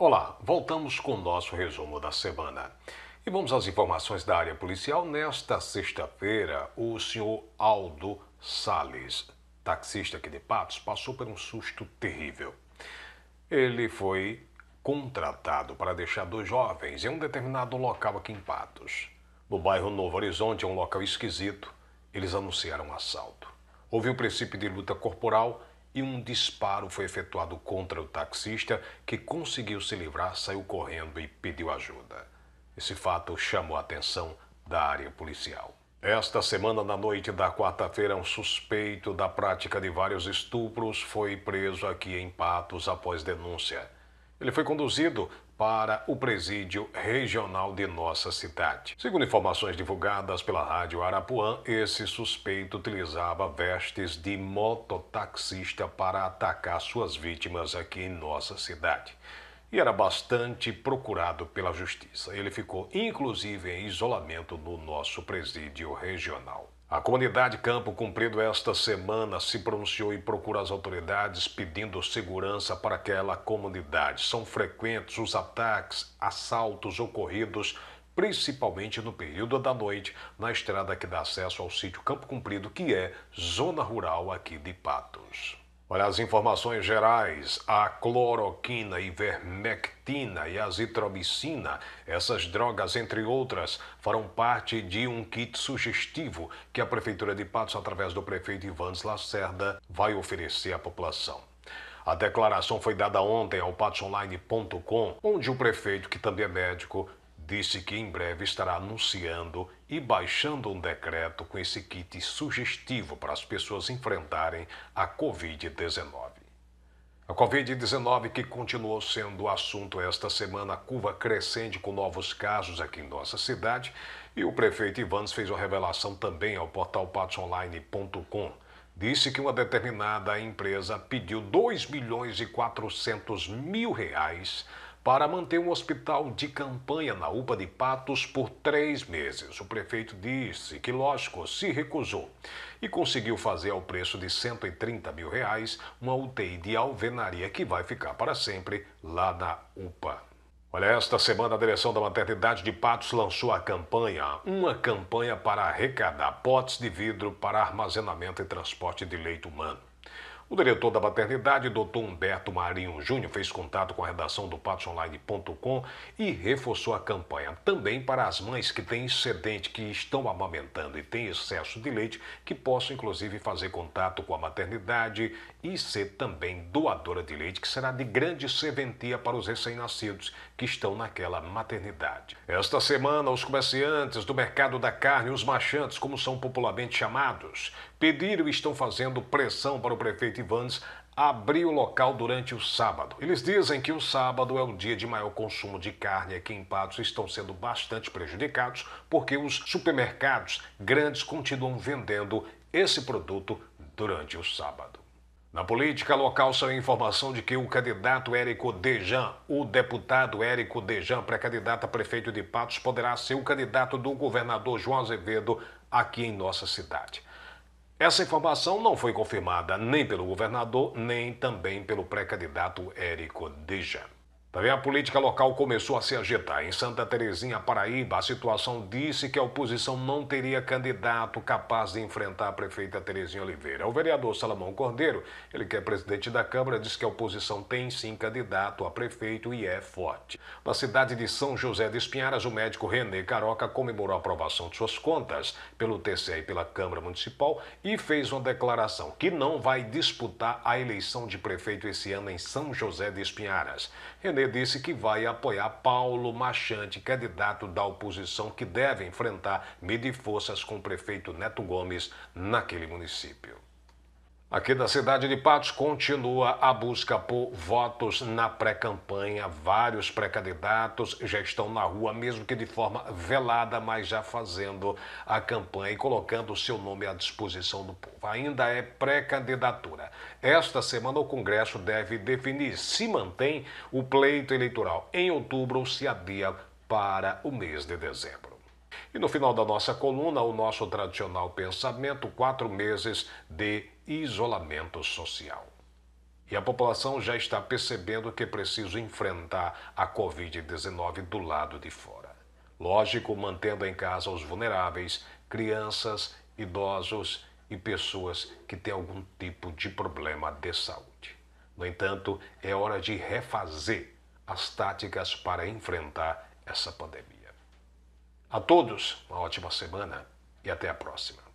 Olá, voltamos com o nosso resumo da semana. E vamos às informações da área policial. Nesta sexta-feira, o senhor Aldo Sales, taxista aqui de Patos, passou por um susto terrível. Ele foi contratado para deixar dois jovens em um determinado local aqui em Patos. No bairro Novo Horizonte, é um local esquisito, eles anunciaram um assalto. Houve o um princípio de luta corporal e um disparo foi efetuado contra o taxista, que conseguiu se livrar, saiu correndo e pediu ajuda. Esse fato chamou a atenção da área policial. Esta semana, na noite da quarta-feira, um suspeito da prática de vários estupros foi preso aqui em Patos após denúncia. Ele foi conduzido para o presídio regional de nossa cidade. Segundo informações divulgadas pela rádio Arapuã, esse suspeito utilizava vestes de mototaxista para atacar suas vítimas aqui em nossa cidade. E era bastante procurado pela justiça. Ele ficou, inclusive, em isolamento no nosso presídio regional. A comunidade Campo Cumprido esta semana se pronunciou e procura as autoridades pedindo segurança para aquela comunidade. São frequentes os ataques, assaltos ocorridos principalmente no período da noite, na estrada que dá acesso ao sítio Campo Cumprido, que é zona rural aqui de Patos. Olha as informações gerais, a cloroquina, ivermectina e azitromicina, essas drogas, entre outras, foram parte de um kit sugestivo que a Prefeitura de Patos, através do prefeito Ivans Lacerda, vai oferecer à população. A declaração foi dada ontem ao patosonline.com, onde o prefeito, que também é médico, disse que em breve estará anunciando e baixando um decreto com esse kit sugestivo para as pessoas enfrentarem a Covid-19. A Covid-19 que continuou sendo assunto esta semana, a curva crescente com novos casos aqui em nossa cidade, e o prefeito Ivans fez uma revelação também ao portal patsonline.com. Disse que uma determinada empresa pediu 2 milhões e 400 mil reais para manter um hospital de campanha na UPA de Patos por três meses. O prefeito disse que, lógico, se recusou e conseguiu fazer ao preço de 130 mil reais uma UTI de alvenaria que vai ficar para sempre lá na UPA. Olha, esta semana a direção da maternidade de Patos lançou a campanha, uma campanha para arrecadar potes de vidro para armazenamento e transporte de leite humano. O diretor da maternidade, Dr. Humberto Marinho Júnior, fez contato com a redação do PatosOnline.com e reforçou a campanha também para as mães que têm excedente, que estão amamentando e têm excesso de leite, que possam inclusive fazer contato com a maternidade e ser também doadora de leite, que será de grande serventia para os recém-nascidos que estão naquela maternidade. Esta semana, os comerciantes do mercado da carne, os machantes, como são popularmente chamados, pediram e estão fazendo pressão para o prefeito Festivans abrir o local durante o sábado. Eles dizem que o sábado é o dia de maior consumo de carne aqui em Patos estão sendo bastante prejudicados porque os supermercados grandes continuam vendendo esse produto durante o sábado. Na política local saiu informação de que o candidato Érico Dejan, o deputado Érico Dejan, pré-candidato a prefeito de Patos, poderá ser o candidato do governador João Azevedo aqui em nossa cidade. Essa informação não foi confirmada nem pelo governador, nem também pelo pré-candidato Érico Deja. Também a política local começou a se agitar. Em Santa Terezinha, Paraíba, a situação disse que a oposição não teria candidato capaz de enfrentar a prefeita Terezinha Oliveira. O vereador Salomão Cordeiro, ele que é presidente da Câmara, disse que a oposição tem sim candidato a prefeito e é forte. Na cidade de São José de Espinharas, o médico Renê Caroca comemorou a aprovação de suas contas pelo TCE e pela Câmara Municipal e fez uma declaração que não vai disputar a eleição de prefeito esse ano em São José de Espinharas. PL disse que vai apoiar Paulo Machante, candidato da oposição que deve enfrentar medí-forças com o prefeito Neto Gomes naquele município. Aqui na cidade de Patos continua a busca por votos na pré-campanha. Vários pré-candidatos já estão na rua, mesmo que de forma velada, mas já fazendo a campanha e colocando o seu nome à disposição do povo. Ainda é pré-candidatura. Esta semana o Congresso deve definir se mantém o pleito eleitoral em outubro ou se adia para o mês de dezembro. E no final da nossa coluna, o nosso tradicional pensamento: quatro meses de isolamento social. E a população já está percebendo que é preciso enfrentar a Covid-19 do lado de fora. Lógico, mantendo em casa os vulneráveis, crianças, idosos e pessoas que têm algum tipo de problema de saúde. No entanto, é hora de refazer as táticas para enfrentar essa pandemia. A todos, uma ótima semana e até a próxima.